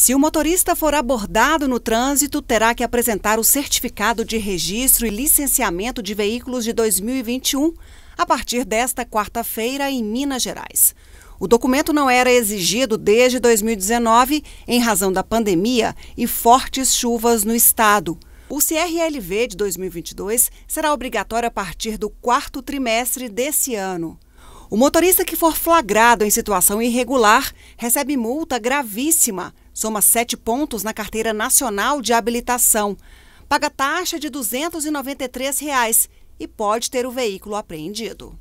Se o motorista for abordado no trânsito, terá que apresentar o certificado de registro e licenciamento de veículos de 2021 a partir desta quarta-feira em Minas Gerais. O documento não era exigido desde 2019 em razão da pandemia e fortes chuvas no estado. O CRLV de 2022 será obrigatório a partir do quarto trimestre desse ano. O motorista que for flagrado em situação irregular recebe multa gravíssima, soma sete pontos na Carteira Nacional de Habilitação, paga taxa de R$ 293 reais e pode ter o veículo apreendido.